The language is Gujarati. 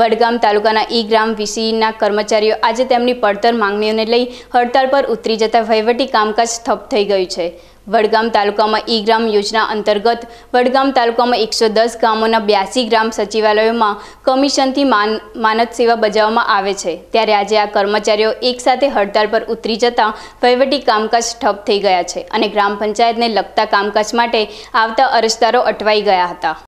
વડગામ તાલુકાના ઈ ગ્રામ વીસીના કર્મચારીઓ આજે તેમની પડતર માંગણીઓને લઈ હડતાળ પર ઉતરી જતા વહીવટી કામકાજ ઠપ થઈ ગયું છે વડગામ તાલુકામાં ઈ ગ્રામ યોજના અંતર્ગત વડગામ તાલુકામાં એકસો દસ ગામોના બ્યાસી ગ્રામ સચિવાલયોમાં કમિશનથી માન માનદ સેવા બજાવવામાં આવે છે ત્યારે આજે આ કર્મચારીઓ એકસાથે હડતાળ પર ઉતરી જતા વહીવટી કામકાજ ઠપ થઈ ગયા છે અને ગ્રામ પંચાયતને લગતા કામકાજ માટે આવતા અરજદારો અટવાઈ ગયા હતા